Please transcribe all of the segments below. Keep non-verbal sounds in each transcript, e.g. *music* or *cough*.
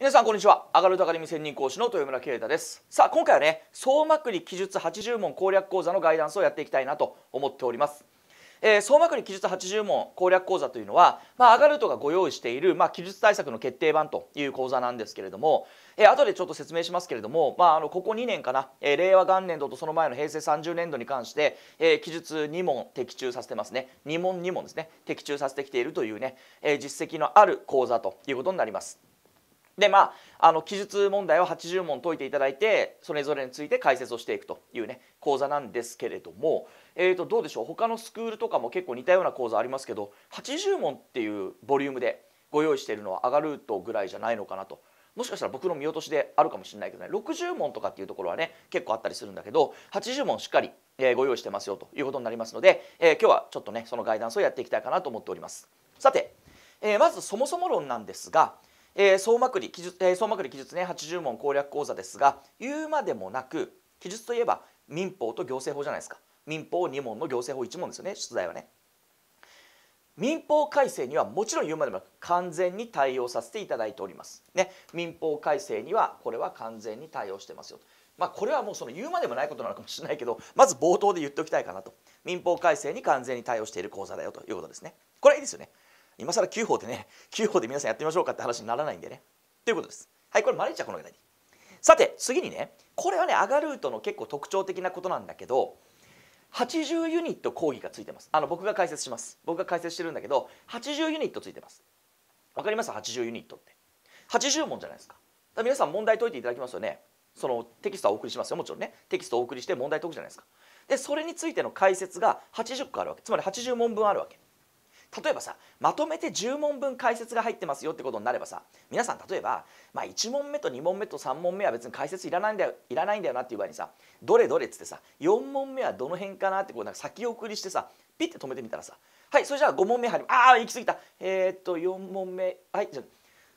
皆さんこんにちは上がる高り専任講師の豊村啓太ですさあ今回はね総まくり記述80問攻略講座のガイダンスをやっていきたいなと思っておりますえー、総まくり記述80問攻略講座というのは、まあ、アガルトがご用意している、まあ、記述対策の決定版という講座なんですけれども、えー、後でちょっと説明しますけれども、まあ、あのここ2年かな、えー、令和元年度とその前の平成30年度に関して、えー、記述2問的中させてますね2問2問ですね的中させてきているというね、えー、実績のある講座ということになります。でまあ、あの記述問題は80問解いていただいてそれぞれについて解説をしていくというね講座なんですけれども、えー、とどうでしょう他のスクールとかも結構似たような講座ありますけど80問っていうボリュームでご用意しているのは上がるとぐらいじゃないのかなともしかしたら僕の見落としであるかもしれないけどね60問とかっていうところはね結構あったりするんだけど80問しっかり、えご用意してますよということになりますので、えー、今日はちょっとねそのガイダンスをやっていきたいかなと思っております。さて、えー、まずそもそも論なんですがえー、総まくり記述、えー、総まくり記述ね80問攻略講座ですが言うまでもなく記述といえば民法と行政法じゃないですか民法2問の行政法1問ですよね出題はね民法改正にはもちろん言うまでもなく完全に対応させていただいておりますね民法改正にはこれは完全に対応してますよまあ、これはもうその言うまでもないことなのかもしれないけどまず冒頭で言っておきたいかなと民法改正に完全に対応している講座だよということですねこれいいですよね今更九法でね *laughs* 九法で皆さんやってみましょうかって話にならないんでねということですはいこれマレーシアこのぐらいさて次にねこれはねアガルートの結構特徴的なことなんだけど80ユニット講義がついてますあの僕が解説します僕が解説してるんだけど80ユニットついてますわかります80ユニットって80問じゃないですかだ皆さん問題解いていただきますよねそのテキストはお送りしますよもちろんねテキストをお送りして問題解くじゃないですかでそれについての解説が80個あるわけつまり80問分あるわけ例えばさまとめて10問分解説が入ってますよってことになればさ皆さん例えば、まあ、1問目と2問目と3問目は別に解説いらないんだよいらないんだよなっていう場合にさどれどれっつってさ4問目はどの辺かなってこうなんか先送りしてさピッて止めてみたらさはいそれじゃあ5問目入りああ行き過ぎたえー、っと4問目はいじゃ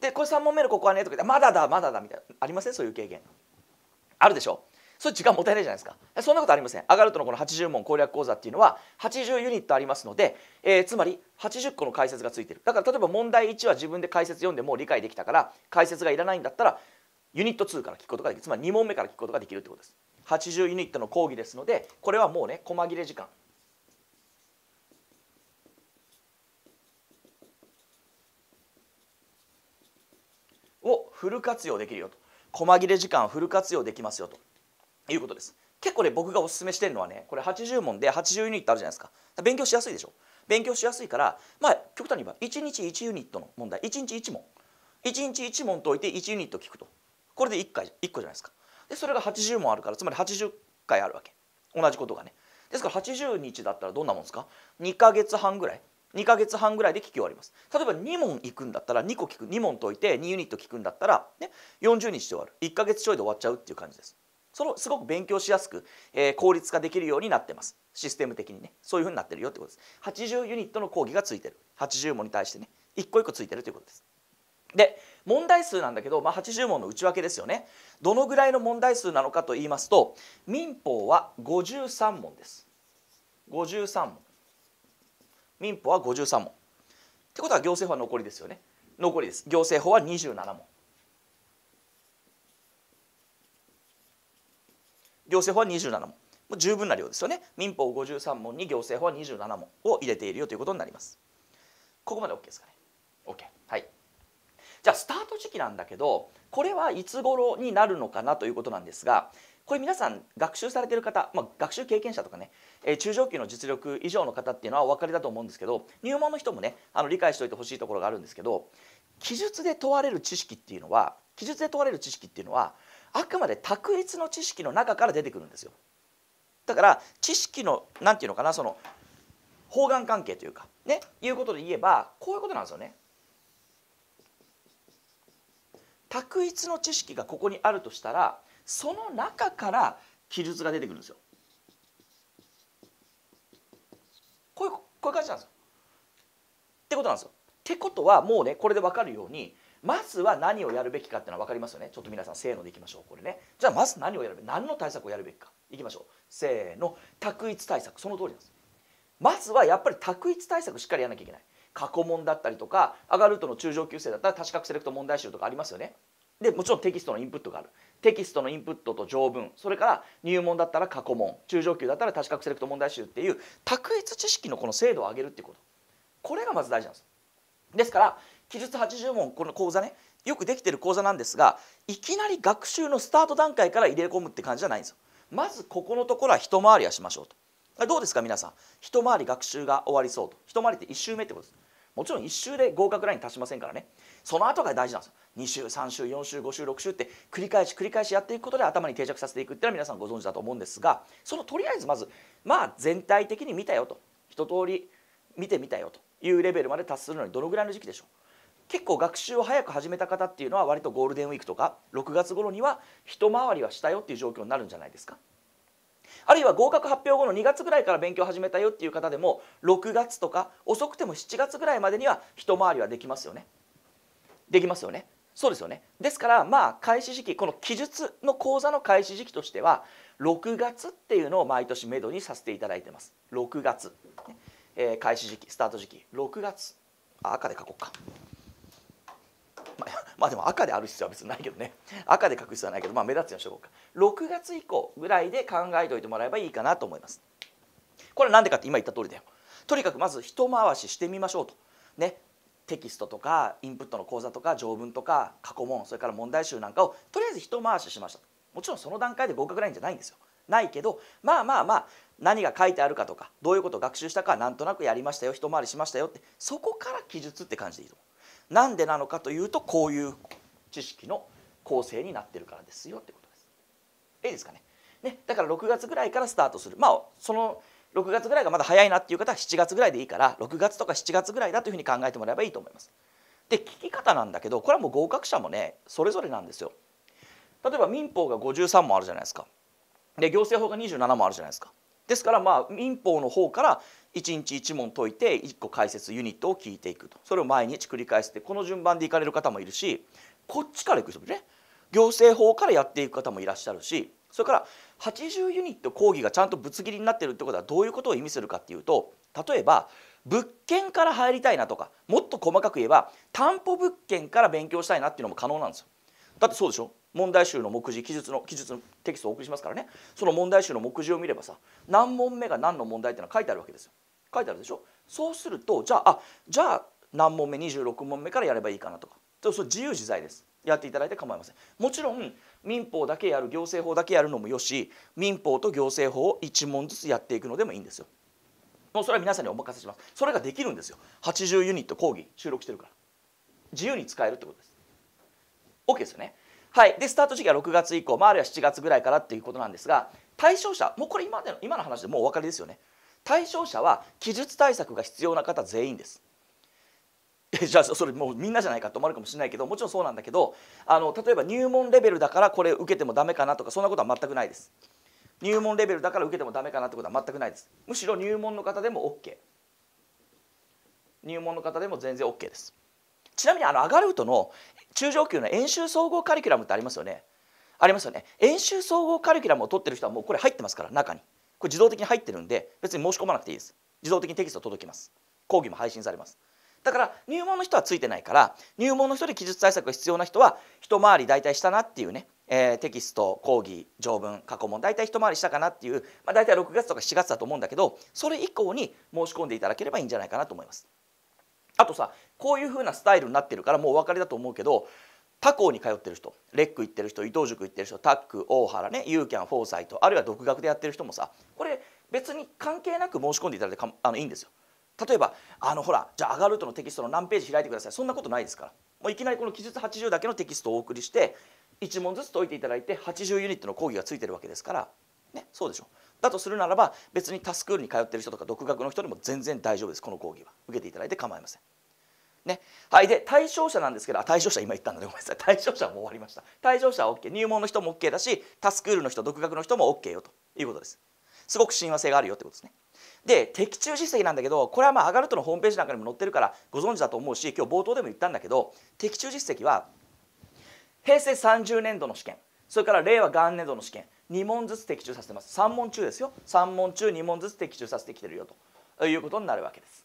でこれ3問目のここはねとかまだだまだだみたいなありませんそういう経験あるでしょそれ時間もったいないじゃないですかそんなことありませんアガルトのこの80問攻略講座っていうのは80ユニットありますので、えー、つまり80個の解説がついてるだから例えば問題1は自分で解説読んでもう理解できたから解説がいらないんだったらユニット2から聞くことができるつまり2問目から聞くことができるってことです80ユニットの講義ですのでこれはもうね細切れ時間をフル活用できるよと細切れ時間をフル活用できますよということです結構ね僕がおすすめしてるのはねこれ80問で80ユニットあるじゃないですか勉強しやすいでしょ勉強しやすいからまあ極端に言えば1日1ユニットの問題1日1問1日1問解いて1ユニット聞くとこれで1回1個じゃないですかでそれが80問あるからつまり80回あるわけ同じことがねですから80日だったらどんなもんですか2ヶ月半ぐらい2ヶ月半ぐらいで聞き終わります例えば2問いくんだったら2個聞く2問解いて2ユニット聞くんだったら、ね、40日で終わる1ヶ月ちょいで終わっちゃうっていう感じですそのすごく勉強しやすく、えー、効率化できるようになってますシステム的にねそういうふうになってるよってことです80ユニットの講義がついてる80問に対してね一個一個ついてるということですで問題数なんだけど、まあ、80問の内訳ですよねどのぐらいの問題数なのかと言いますと民法は53問です53問民法は53問ってことは行政法は残りですよね残りです行政法は27問行政法は27問もう十分な量ですよね民法53問に行政法は27問を入れているよということになりますここまで OK ですかね OK はいじゃあスタート時期なんだけどこれはいつ頃になるのかなということなんですがこれ皆さん学習されてる方、まあ、学習経験者とかね、えー、中上級の実力以上の方っていうのはお分かりだと思うんですけど入門の人もねあの理解しておいてほしいところがあるんですけど記述で問われる知識っていうのは記述で問われる知識っていうのはあくまで択一の知識の中から出てくるんですよだから知識の何て言うのかなその方眼関係というかねいうことで言えばこういうことなんですよね択一の知識がここにあるとしたらその中から記述が出てくるんですよこういうこういう感じなんですよってことなんですよってことはもうねこれで分かるようにまずは何をやるべきかっていうのは分かりますよねちょっと皆さんせーのでいきましょうこれねじゃあまず何をやるべき何の対策をやるべきかいきましょうせーの択一対策その通りなんですまずはやっぱり択一対策しっかりやらなきゃいけない過去問だったりとかアガルトの中上級生だったら多視覚セレクト問題集とかありますよねでもちろんテキストのインプットがあるテキストのインプットと条文それから入門だったら過去問中上級だったら多視覚セレクト問題集っていう択一知識のこの精度を上げるっていうことこれがまず大事なんですですから記述80問この講座ねよくできてる講座なんですがいきなり学習のスタート段階から入れ込むって感じじゃないんですよ。まずここのところは一回りはしましょうと。どうですか皆さん一回り学習が終わりそうと一回りって1周目ってことですもちろん1周で合格ライン達しませんからねその後が大事なんですよ2週3週4週5週6週って繰り返し繰り返しやっていくことで頭に定着させていくっていうのは皆さんご存知だと思うんですがそのとりあえずまずまあ全体的に見たよと一通り見てみたよというレベルまで達するのにどのぐらいの時期でしょう結構学習を早く始めた方っていうのは割とゴールデンウィークとか6月頃には一回りはしたよっていう状況になるんじゃないですかあるいは合格発表後の2月ぐらいから勉強を始めたよっていう方でも6月とか遅くても7月ぐらいまでには一回りはできますよねできますよねそうですよねですからまあ開始時期この記述の講座の開始時期としては6月っていうのを毎年めどにさせていただいてます6月、えー、開始時期スタート時期6月赤で書こうかまあ、*laughs* まあ、でも赤である必要は別にないけどね赤で書く必要はないけど、まあ、目立つようにしとこうか6月以降ぐらいで考えておいてもらえばいいかなと思いますこれは何でかって今言った通りだよとにかくまず一回ししてみましょうとねテキストとかインプットの講座とか条文とか過去問それから問題集なんかをとりあえず一回ししましたもちろんその段階で合格ラインじゃないんですよないけどまあまあまあ何が書いてあるかとかどういうことを学習したかなんとなくやりましたよ一回りしましたよってそこから記述って感じでいいと思う。なんでなのかというとこういう知識の構成になってるからですよってことです。いいですかねねだから6月ぐらいからスタートする。まあその6月ぐらいがまだ早いなっていう方は7月ぐらいでいいから6月とか7月ぐらいだというふうに考えてもらえばいいと思います。で聞き方なんだけどこれはもう合格者もねそれぞれなんですよ。例えば民法が53もあるじゃないですか。で行政法が27もあるじゃないですか。ですからまあ民法の方から1日1問解いて1個解説ユニットを聞いていくとそれを毎日繰り返してこの順番で行かれる方もいるしこっちから行く人もね行政法からやっていく方もいらっしゃるしそれから80ユニット講義がちゃんとぶつ切りになってるってことはどういうことを意味するかっていうと例えば物件から入りたいなとかもっと細かく言えば担保物件から勉強したいなっていうのも可能なんですよ。だってそうでしょ問題集の目次記述の記述のテキストをお送りしますからねその問題集の目次を見ればさ何問目が何の問題ってのは書いてあるわけですよ書いてあるでしょそうするとじゃああじゃあ何問目26問目からやればいいかなとかそれ自由自在ですやっていただいて構いませんもちろん民法だけやる行政法だけやるのもよし民法と行政法を1問ずつやっていくのでもいいんですよもうそれは皆さんにお任せしますそれができるんですよ80ユニット講義収録してるから自由に使えるってことです OK ですよねはい、でスタート時期は6月以降、まあ、あるいは7月ぐらいからっていうことなんですが対象者もうこれ今までの今の話でもうお分かりですよね対象者は記述対策が必要な方全員です。じゃあそれもうみんなじゃないかと思われるかもしれないけどもちろんそうなんだけどあの例えば入門レベルだからこれ受けてもダメかなとかそんなことは全くないです入門レベルだから受けてもダメかなってことは全くないですむしろ入門の方でも OK 入門の方でも全然 OK ですちなみにあのアガルートの中上級の演習総合カリキュラムってありますよねありますよね演習総合カリキュラムを取ってる人はもうこれ入ってますから中にこれ自動的に入ってるんで別に申し込まなくていいです自動的にテキスト届きます講義も配信されますだから入門の人はついてないから入門の人で記述対策が必要な人は一回り大体したなっていうね、えー、テキスト講義条文過去問大体一回りしたかなっていう、まあ、大体6月とか7月だと思うんだけどそれ以降に申し込んでいただければいいんじゃないかなと思います。あとさこういう風なスタイルになってるからもうお分かりだと思うけど他校に通ってる人レック行ってる人伊藤塾行ってる人タック大原ねユーキャンフォーサイトあるいは独学でやってる人もさこれ別に関係なく申し込んでいただいてかあのいいんですよ。例えばあのほらじゃあアガルトのテキストの何ページ開いてくださいそんなことないですからもういきなりこの記述80だけのテキストをお送りして1問ずつ解いていただいて80ユニットの講義がついてるわけですからねそうでしょ。だとするならば別にタスクールに通ってる人とか独学の人でも全然大丈夫ですこの講義は受けていただいて構いません。ね、はいで対象者なんですけどあ対象者今言ったのでごめんなさい対象者はもう終わりました対象者は OK 入門の人も OK だしタスクールの人独学の人も OK よということですすごく親和性があるよってことですねで的中実績なんだけどこれはまあアガルトのホームページなんかにも載ってるからご存知だと思うし今日冒頭でも言ったんだけど的中実績は平成30年度の試験それから令和元年度の試験2問ずつ的中させてます3問中ですよ3問中2問ずつ的中させてきてるよということになるわけです。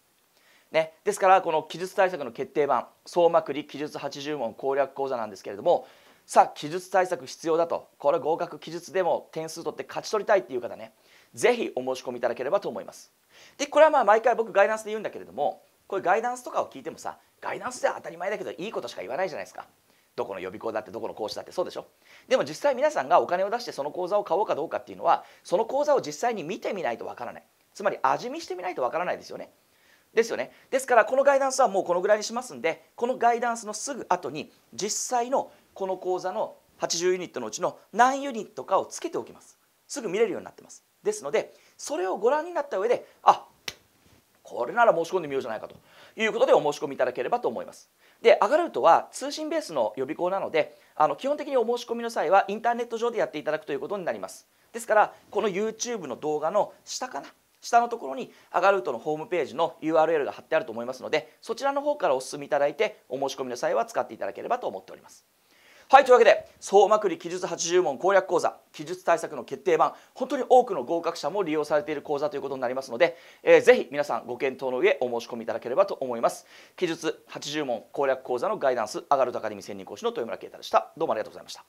ね、ですからこの記述対策の決定版総まくり記述80問攻略講座なんですけれどもさあ記述対策必要だとこれ合格記述でも点数取って勝ち取りたいっていう方ね是非お申し込みいただければと思います。でこれはまあ毎回僕ガイダンスで言うんだけれどもこれガイダンスとかを聞いてもさガイダンスでは当たり前だけどいいことしか言わないじゃないですかどこの予備校だってどこの講師だってそうでしょでも実際皆さんがお金を出してその講座を買おうかどうかっていうのはその講座を実際に見てみないとわからないつまり味見してみないとわからないですよねですよねですからこのガイダンスはもうこのぐらいにしますんでこのガイダンスのすぐ後に実際のこの講座の80ユニットのうちの何ユニットかをつけておきますすぐ見れるようになってますですのでそれをご覧になった上であこれなら申し込んでみようじゃないかということでお申し込みいただければと思いますでアガルトは通信ベースの予備校なのであの基本的にお申し込みの際はインターネット上でやっていただくということになりますですからこの YouTube の動画の下かな下のところにアガルトのホームページの URL が貼ってあると思いますのでそちらの方からお進みいただいてお申し込みの際は使っていただければと思っております。はいというわけで総まくり記述80問攻略講座記述対策の決定版本当に多くの合格者も利用されている講座ということになりますので、えー、ぜひ皆さんご検討の上お申し込みいただければと思います記述80問攻略講座のガイダンスアガルトアカデミー専任講師の豊村啓太でしたどうもありがとうございました